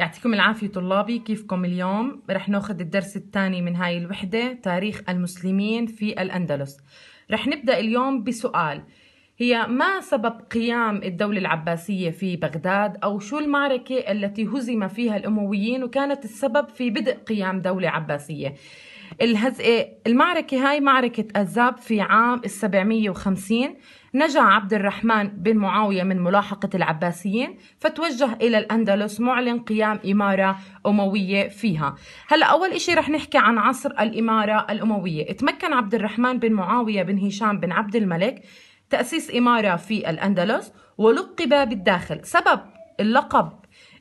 يعطيكم العافية طلابي كيفكم اليوم رح ناخذ الدرس الثاني من هاي الوحدة تاريخ المسلمين في الأندلس رح نبدأ اليوم بسؤال هي ما سبب قيام الدولة العباسية في بغداد أو شو المعركة التي هزم فيها الأمويين وكانت السبب في بدء قيام دولة عباسية الهز... إيه، المعركة هاي معركة أزاب في عام 750 نجا عبد الرحمن بن معاوية من ملاحقة العباسيين فتوجه إلى الأندلس معلن قيام إمارة أموية فيها هلا أول إشي رح نحكي عن عصر الإمارة الأموية تمكن عبد الرحمن بن معاوية بن هشام بن عبد الملك تأسيس إمارة في الأندلس ولقب بالداخل سبب اللقب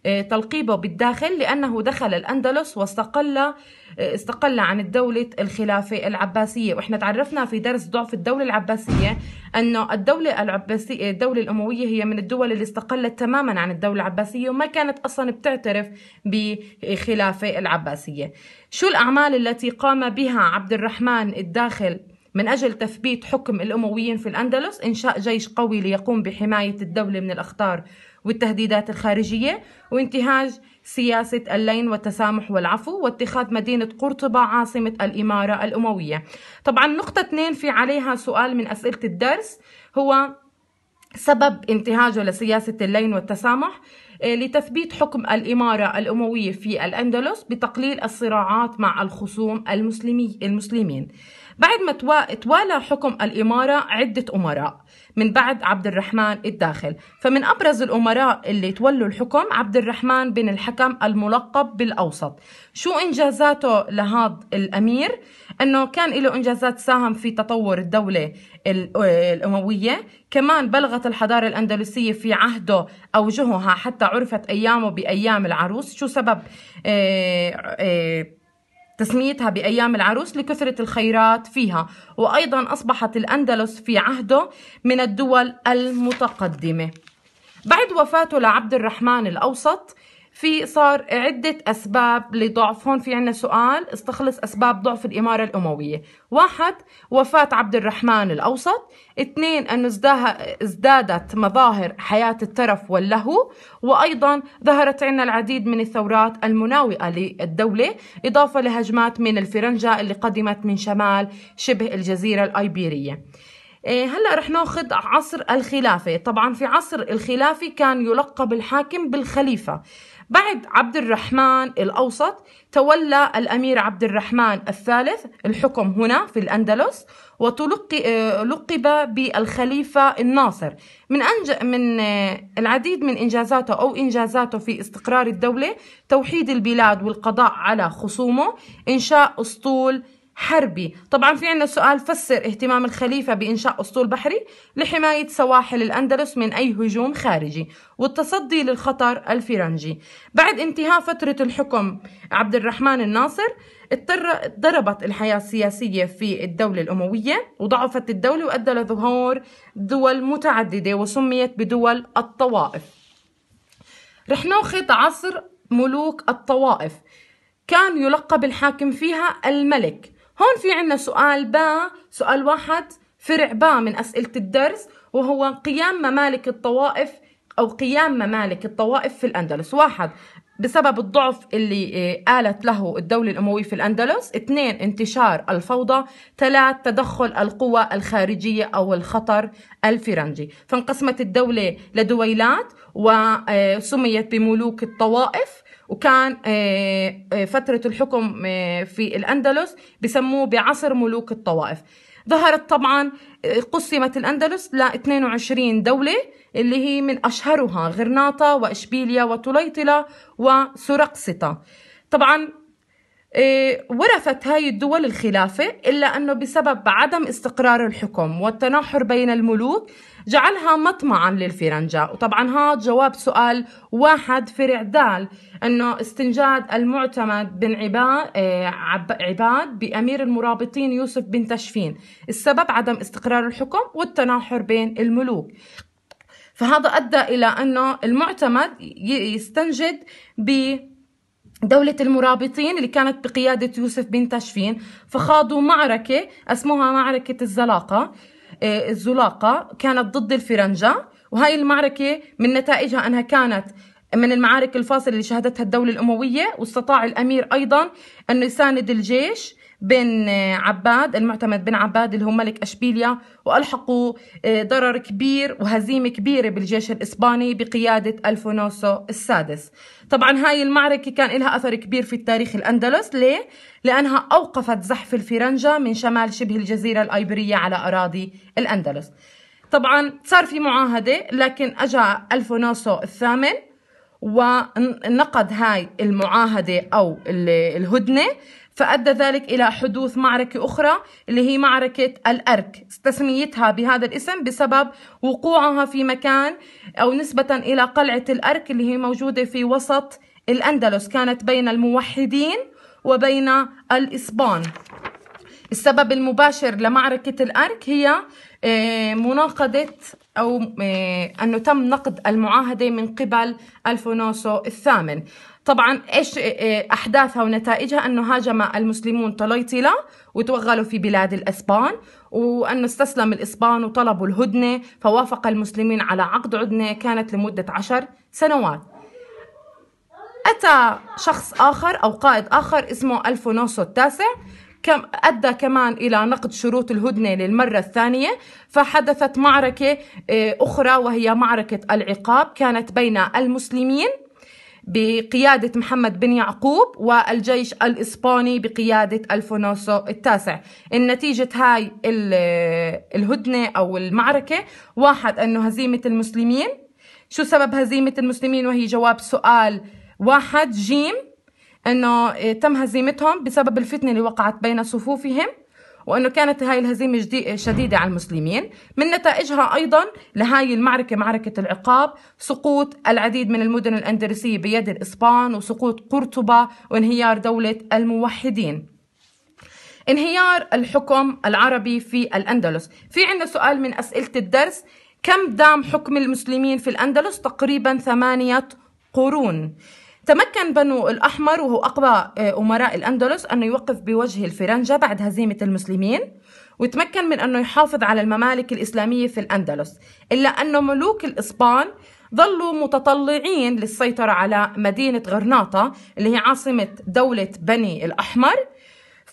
آه، تلقيبه بالداخل لأنه دخل الأندلس واستقل آه، استقل عن الدولة الخلافة العباسية وإحنا تعرفنا في درس ضعف الدولة العباسية أنه الدولة العباسية الدولة الأموية هي من الدول اللي استقلت تماما عن الدولة العباسية وما كانت أصلا بتعترف بخلافة العباسية شو الأعمال التي قام بها عبد الرحمن الداخل من أجل تثبيت حكم الأمويين في الأندلس إنشاء جيش قوي ليقوم بحماية الدولة من الأخطار والتهديدات الخارجية وانتهاج سياسة اللين والتسامح والعفو واتخاذ مدينة قرطبة عاصمة الإمارة الأموية طبعا نقطة اثنين في عليها سؤال من أسئلة الدرس هو سبب انتهاجه لسياسة اللين والتسامح آه، لتثبيت حكم الإمارة الأموية في الأندلس بتقليل الصراعات مع الخصوم المسلمي المسلمين بعد ما توالى حكم الإمارة عدة أمراء من بعد عبد الرحمن الداخل فمن أبرز الأمراء اللي تولوا الحكم عبد الرحمن بن الحكم الملقب بالأوسط شو إنجازاته لهذا الأمير؟ أنه كان له إنجازات ساهم في تطور الدولة آه، الأموية كمان بلغت الحضارة الأندلسية في عهده أوجهها حتى عرفت أيامه بأيام العروس شو سبب آه، آه، تسميتها بأيام العروس لكثرة الخيرات فيها وأيضا أصبحت الأندلس في عهده من الدول المتقدمة بعد وفاته لعبد الرحمن الأوسط في صار عدة أسباب لضعف هون في عنا سؤال استخلص أسباب ضعف الإمارة الأموية واحد وفاة عبد الرحمن الأوسط اثنين أنه ازدادت مظاهر حياة الترف واللهو وأيضا ظهرت عنا العديد من الثورات المناوئة للدولة إضافة لهجمات من الفرنجة اللي قدمت من شمال شبه الجزيرة الأيبيرية إيه، هلا رح ناخذ عصر الخلافة طبعا في عصر الخلافه كان يلقب الحاكم بالخليفة بعد عبد الرحمن الأوسط تولى الأمير عبد الرحمن الثالث الحكم هنا في الأندلس ولقب إيه، بالخليفة الناصر من أنج... من إيه، العديد من إنجازاته أو إنجازاته في استقرار الدولة توحيد البلاد والقضاء على خصومه إنشاء أسطول حربي طبعا في عنا سؤال فسر اهتمام الخليفة بإنشاء أسطول بحري لحماية سواحل الأندلس من أي هجوم خارجي والتصدي للخطر الفرنجي بعد انتهاء فترة الحكم عبد الرحمن الناصر ضربت الحياة السياسية في الدولة الأموية وضعفت الدولة وأدى لظهور دول متعددة وسميت بدول الطوائف رح ناخذ عصر ملوك الطوائف كان يلقب الحاكم فيها الملك هون في عنا سؤال با سؤال واحد فرع با من أسئلة الدرس وهو قيام ممالك الطوائف أو قيام ممالك الطوائف في الأندلس واحد بسبب الضعف اللي آه، آلت له الدولة الأموية في الأندلس اثنين انتشار الفوضى ثلاث تدخل القوى الخارجية أو الخطر الفرنجي فانقسمت الدولة لدويلات وسميت آه، بملوك الطوائف وكان آه، آه، فترة الحكم آه، في الأندلس بسموه بعصر ملوك الطوائف ظهرت طبعا قسمت الأندلس ل 22 دولة اللي هي من أشهرها غرناطة وإشبيليا وطليطلة وسرقسطة طبعا إيه، ورثت هاي الدول الخلافة إلا أنه بسبب عدم استقرار الحكم والتناحر بين الملوك جعلها مطمعا للفرنجة وطبعا هذا جواب سؤال واحد فرع دال أنه استنجاد المعتمد بن إيه، عباد, بأمير المرابطين يوسف بن تشفين السبب عدم استقرار الحكم والتناحر بين الملوك فهذا أدى إلى أنه المعتمد يستنجد ب دولة المرابطين اللي كانت بقيادة يوسف بن تاشفين فخاضوا معركة اسموها معركة الزلاقة آه، الزلاقة كانت ضد الفرنجة وهاي المعركة من نتائجها أنها كانت من المعارك الفاصلة اللي شهدتها الدولة الأموية واستطاع الأمير أيضا أنه يساند الجيش بن عباد المعتمد بن عباد اللي هو ملك أشبيليا وألحقوا آه، ضرر كبير وهزيمة كبيرة بالجيش الإسباني بقيادة ألفونوسو السادس طبعا هاي المعركة كان لها أثر كبير في التاريخ الأندلس ليه؟ لأنها أوقفت زحف الفرنجة من شمال شبه الجزيرة الأيبرية على أراضي الأندلس طبعا صار في معاهدة لكن أجا ألفونوسو الثامن ونقض هاي المعاهدة أو الهدنة فأدى ذلك إلى حدوث معركة أخرى اللي هي معركة الأرك تسميتها بهذا الاسم بسبب وقوعها في مكان أو نسبة إلى قلعة الأرك اللي هي موجودة في وسط الأندلس كانت بين الموحدين وبين الإسبان السبب المباشر لمعركة الأرك هي آه، مناقضة أو آه، أنه تم نقد المعاهدة من قبل ألفونوسو الثامن طبعا ايش آه، آه، احداثها ونتائجها انه هاجم المسلمون طليطله وتوغلوا في بلاد الاسبان وانه استسلم الاسبان وطلبوا الهدنه فوافق المسلمين على عقد عدنه كانت لمده عشر سنوات اتى شخص اخر او قائد اخر اسمه الفونوسو التاسع كم أدى كمان إلى نقد شروط الهدنة للمرة الثانية فحدثت معركة آه، أخرى وهي معركة العقاب كانت بين المسلمين بقيادة محمد بن يعقوب والجيش الإسباني بقيادة الفونوسو التاسع النتيجة هاي آه، الهدنة أو المعركة واحد أنه هزيمة المسلمين شو سبب هزيمة المسلمين وهي جواب سؤال واحد جيم أنه آه، تم هزيمتهم بسبب الفتنة اللي وقعت بين صفوفهم وانه كانت هاي الهزيمه آه، شديده على المسلمين من نتائجها ايضا لهاي المعركه معركه العقاب سقوط العديد من المدن الاندلسيه بيد الاسبان وسقوط قرطبه وانهيار دوله الموحدين انهيار الحكم العربي في الاندلس في عندنا سؤال من اسئله الدرس كم دام حكم المسلمين في الاندلس تقريبا ثمانيه قرون تمكن بنو الأحمر وهو أقوى آه، أمراء الأندلس أنه يوقف بوجه الفرنجة بعد هزيمة المسلمين وتمكن من أنه يحافظ على الممالك الإسلامية في الأندلس إلا أن ملوك الإسبان ظلوا متطلعين للسيطرة على مدينة غرناطة اللي هي عاصمة دولة بني الأحمر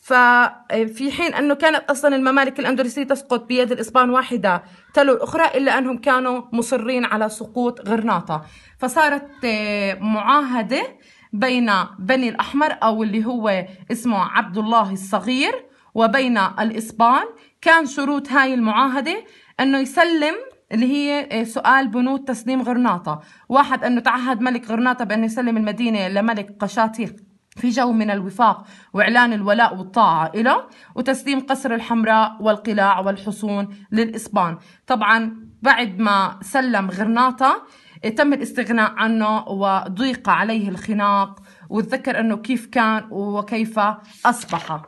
ففي حين أنه كانت أصلا الممالك الأندلسية تسقط بيد الإسبان واحدة تلو الأخرى إلا أنهم كانوا مصرين على سقوط غرناطة فصارت آه، معاهدة بين بني الأحمر أو اللي هو اسمه عبد الله الصغير وبين الإسبان كان شروط هاي المعاهدة أنه يسلم اللي هي آه، سؤال بنود تسليم غرناطة واحد أنه تعهد ملك غرناطة بأنه يسلم المدينة لملك قشاطيق في جو من الوفاق وإعلان الولاء والطاعة إلى وتسليم قصر الحمراء والقلاع والحصون للإسبان طبعا بعد ما سلم غرناطة تم الاستغناء عنه وضيق عليه الخناق وتذكر أنه كيف كان وكيف أصبح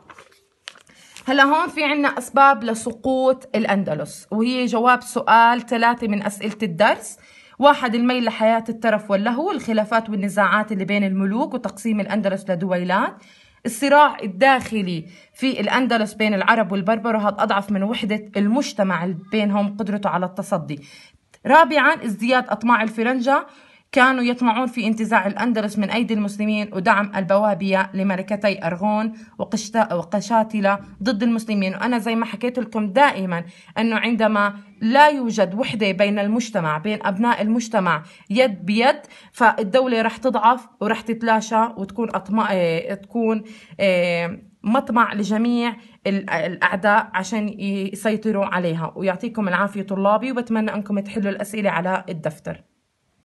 هلا هون في عنا أسباب لسقوط الأندلس وهي جواب سؤال ثلاثة من أسئلة الدرس واحد الميل لحياة الترف واللهو الخلافات والنزاعات اللي بين الملوك وتقسيم الأندلس لدويلات الصراع الداخلي في الأندلس بين العرب والبربر وهذا أضعف من وحدة المجتمع بينهم قدرته على التصدي رابعا ازدياد أطماع الفرنجة كانوا يطمعون في انتزاع الأندلس من أيدي المسلمين ودعم البوابية لملكتي أرغون وقشاتلة ضد المسلمين وأنا زي ما حكيت لكم دائما أنه عندما لا يوجد وحدة بين المجتمع بين أبناء المجتمع يد بيد فالدولة رح تضعف ورح تتلاشى وتكون أطمع... آه، تكون آه، مطمع لجميع الأعداء عشان يسيطروا عليها ويعطيكم العافية طلابي وبتمنى أنكم تحلوا الأسئلة على الدفتر